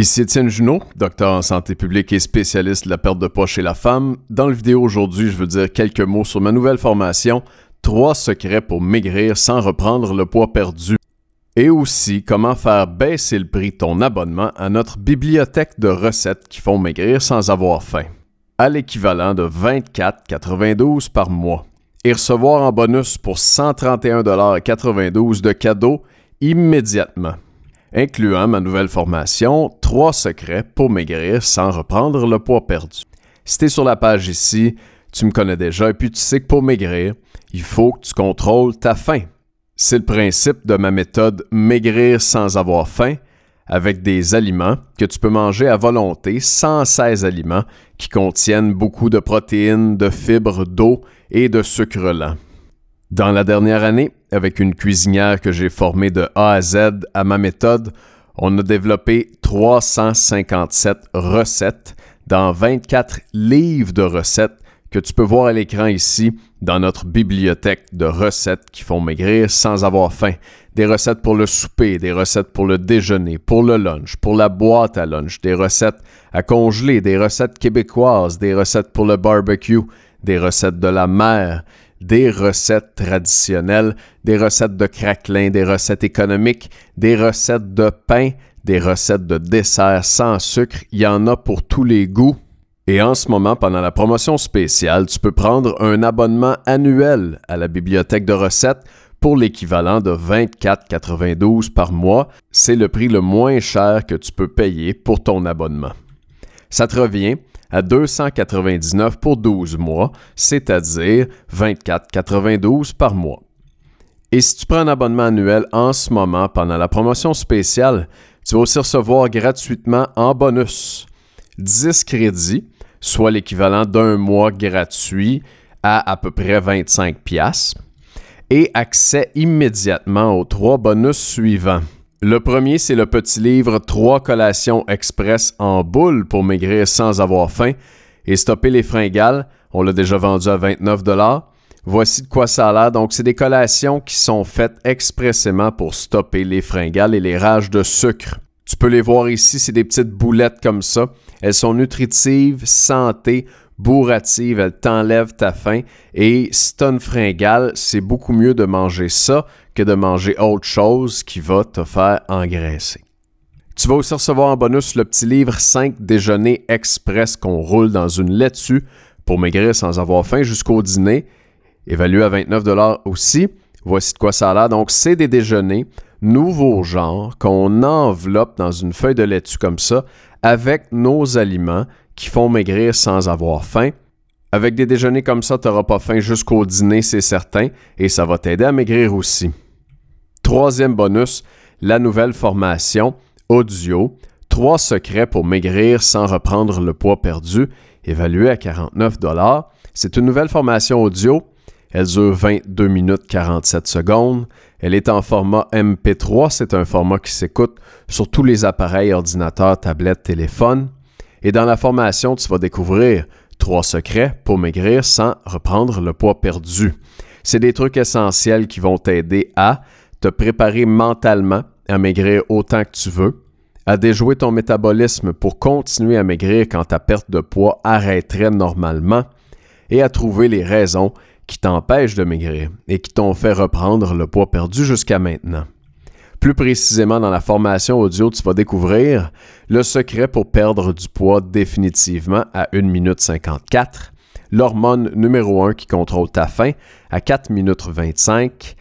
Ici Étienne Junot, docteur en santé publique et spécialiste de la perte de poids chez la femme. Dans la vidéo aujourd'hui, je veux dire quelques mots sur ma nouvelle formation, 3 secrets pour maigrir sans reprendre le poids perdu. Et aussi, comment faire baisser le prix de ton abonnement à notre bibliothèque de recettes qui font maigrir sans avoir faim, à l'équivalent de 24,92 par mois. Et recevoir en bonus pour 131,92 de cadeaux immédiatement incluant ma nouvelle formation 3 secrets pour maigrir sans reprendre le poids perdu. Si es sur la page ici, tu me connais déjà et puis tu sais que pour maigrir, il faut que tu contrôles ta faim. C'est le principe de ma méthode maigrir sans avoir faim avec des aliments que tu peux manger à volonté, 116 aliments qui contiennent beaucoup de protéines, de fibres, d'eau et de sucre lent. Dans la dernière année, avec une cuisinière que j'ai formée de A à Z à ma méthode, on a développé 357 recettes dans 24 livres de recettes que tu peux voir à l'écran ici dans notre bibliothèque de recettes qui font maigrir sans avoir faim. Des recettes pour le souper, des recettes pour le déjeuner, pour le lunch, pour la boîte à lunch, des recettes à congeler, des recettes québécoises, des recettes pour le barbecue, des recettes de la mer des recettes traditionnelles, des recettes de craquelin, des recettes économiques, des recettes de pain, des recettes de dessert sans sucre. Il y en a pour tous les goûts. Et en ce moment, pendant la promotion spéciale, tu peux prendre un abonnement annuel à la bibliothèque de recettes pour l'équivalent de 24,92 par mois. C'est le prix le moins cher que tu peux payer pour ton abonnement ça te revient à 299 pour 12 mois, c'est-à-dire 24,92 par mois. Et si tu prends un abonnement annuel en ce moment pendant la promotion spéciale, tu vas aussi recevoir gratuitement en bonus 10 crédits, soit l'équivalent d'un mois gratuit à à peu près 25 pièces et accès immédiatement aux trois bonus suivants. Le premier, c'est le petit livre Trois collations express en boule pour maigrir sans avoir faim et stopper les fringales. On l'a déjà vendu à 29 Voici de quoi ça a l'air. Donc, c'est des collations qui sont faites expressément pour stopper les fringales et les rages de sucre. Tu peux les voir ici, c'est des petites boulettes comme ça. Elles sont nutritives, santé, bourrative, elle t'enlève ta faim. Et si une fringale, c'est beaucoup mieux de manger ça que de manger autre chose qui va te faire engraisser. Tu vas aussi recevoir en bonus le petit livre 5 déjeuners express qu'on roule dans une laitue pour maigrir sans avoir faim jusqu'au dîner, évalué à 29 aussi. Voici de quoi ça a l'air. Donc, c'est des déjeuners nouveau genre qu'on enveloppe dans une feuille de laitue comme ça avec nos aliments qui font maigrir sans avoir faim. Avec des déjeuners comme ça, tu n'auras pas faim jusqu'au dîner, c'est certain, et ça va t'aider à maigrir aussi. Troisième bonus, la nouvelle formation audio. Trois secrets pour maigrir sans reprendre le poids perdu, évalué à 49 C'est une nouvelle formation audio. Elle dure 22 minutes 47 secondes. Elle est en format MP3. C'est un format qui s'écoute sur tous les appareils, ordinateurs, tablettes, téléphones. Et dans la formation, tu vas découvrir trois secrets pour maigrir sans reprendre le poids perdu. C'est des trucs essentiels qui vont t'aider à te préparer mentalement à maigrir autant que tu veux, à déjouer ton métabolisme pour continuer à maigrir quand ta perte de poids arrêterait normalement, et à trouver les raisons qui t'empêchent de maigrir et qui t'ont fait reprendre le poids perdu jusqu'à maintenant. Plus précisément, dans la formation audio, tu vas découvrir le secret pour perdre du poids définitivement à 1 minute 54, l'hormone numéro 1 qui contrôle ta faim à 4 minutes 25,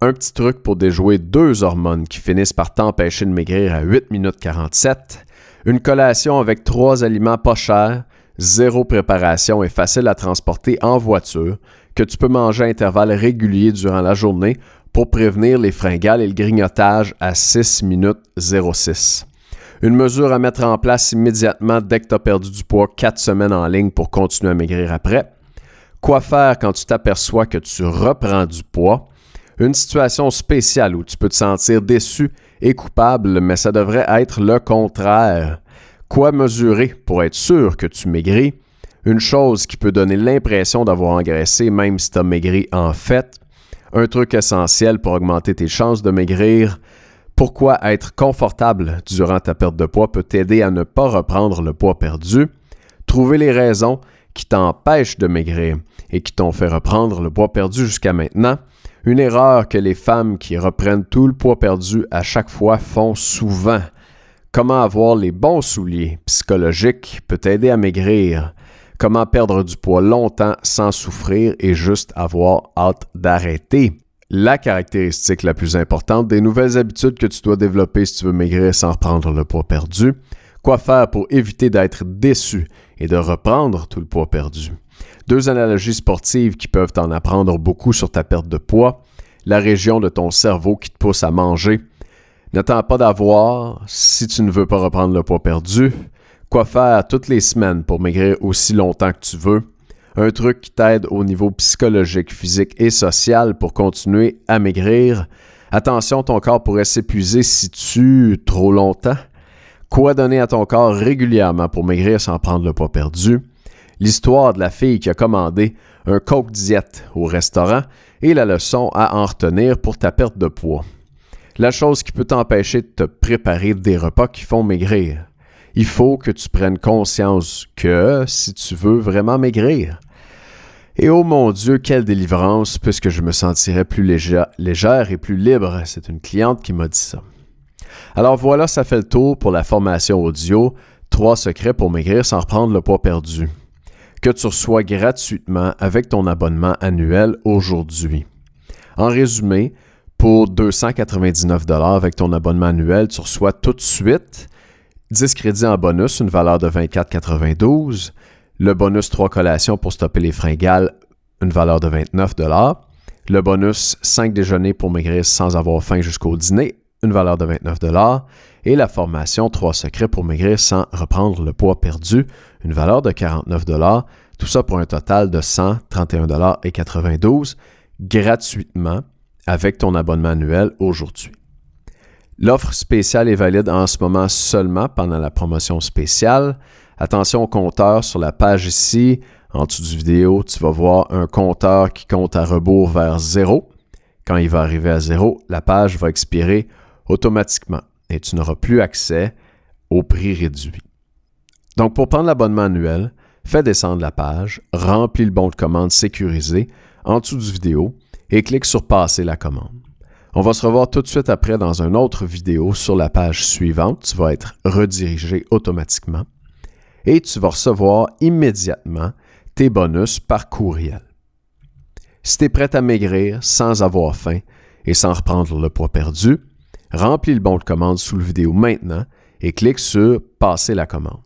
un petit truc pour déjouer deux hormones qui finissent par t'empêcher de maigrir à 8 minutes 47, une collation avec trois aliments pas chers, zéro préparation et facile à transporter en voiture, que tu peux manger à intervalles réguliers durant la journée pour prévenir les fringales et le grignotage à 6 minutes 06. Une mesure à mettre en place immédiatement dès que tu as perdu du poids 4 semaines en ligne pour continuer à maigrir après. Quoi faire quand tu t'aperçois que tu reprends du poids? Une situation spéciale où tu peux te sentir déçu et coupable, mais ça devrait être le contraire. Quoi mesurer pour être sûr que tu maigris? Une chose qui peut donner l'impression d'avoir engraissé même si tu as maigri en fait. Un truc essentiel pour augmenter tes chances de maigrir. Pourquoi être confortable durant ta perte de poids peut t'aider à ne pas reprendre le poids perdu. Trouver les raisons qui t'empêchent de maigrir et qui t'ont fait reprendre le poids perdu jusqu'à maintenant. Une erreur que les femmes qui reprennent tout le poids perdu à chaque fois font souvent. Comment avoir les bons souliers psychologiques peut t'aider à maigrir. Comment perdre du poids longtemps sans souffrir et juste avoir hâte d'arrêter. La caractéristique la plus importante des nouvelles habitudes que tu dois développer si tu veux maigrir sans reprendre le poids perdu. Quoi faire pour éviter d'être déçu et de reprendre tout le poids perdu. Deux analogies sportives qui peuvent t'en apprendre beaucoup sur ta perte de poids. La région de ton cerveau qui te pousse à manger. N'attends pas d'avoir si tu ne veux pas reprendre le poids perdu quoi faire toutes les semaines pour maigrir aussi longtemps que tu veux. Un truc qui t'aide au niveau psychologique, physique et social pour continuer à maigrir. Attention, ton corps pourrait s'épuiser si tu trop longtemps. Quoi donner à ton corps régulièrement pour maigrir sans prendre le poids perdu? L'histoire de la fille qui a commandé un Coke diète au restaurant et la leçon à en retenir pour ta perte de poids. La chose qui peut t'empêcher de te préparer des repas qui font maigrir il faut que tu prennes conscience que si tu veux vraiment maigrir, et oh mon Dieu, quelle délivrance, puisque je me sentirais plus légère, et plus libre. C'est une cliente qui m'a dit ça. Alors voilà, ça fait le tour pour la formation audio. Trois secrets pour maigrir sans reprendre le poids perdu. Que tu reçois gratuitement avec ton abonnement annuel aujourd'hui. En résumé, pour 299 avec ton abonnement annuel, tu reçois tout de suite 10 crédits en bonus, une valeur de 24,92. Le bonus 3 collations pour stopper les fringales, une valeur de 29 Le bonus 5 déjeuners pour maigrir sans avoir faim jusqu'au dîner, une valeur de 29 Et la formation 3 secrets pour maigrir sans reprendre le poids perdu, une valeur de 49 Tout ça pour un total de 131,92 gratuitement avec ton abonnement annuel aujourd'hui. L'offre spéciale est valide en ce moment seulement pendant la promotion spéciale. Attention au compteur sur la page ici. En dessous du vidéo, tu vas voir un compteur qui compte à rebours vers zéro. Quand il va arriver à zéro, la page va expirer automatiquement et tu n'auras plus accès au prix réduit. Donc, pour prendre l'abonnement annuel, fais descendre la page, remplis le bon de commande sécurisé en dessous du vidéo et clique sur Passer la commande. On va se revoir tout de suite après dans une autre vidéo sur la page suivante. Tu vas être redirigé automatiquement et tu vas recevoir immédiatement tes bonus par courriel. Si tu es prêt à maigrir sans avoir faim et sans reprendre le poids perdu, remplis le bon de commande sous la vidéo maintenant et clique sur Passer la commande.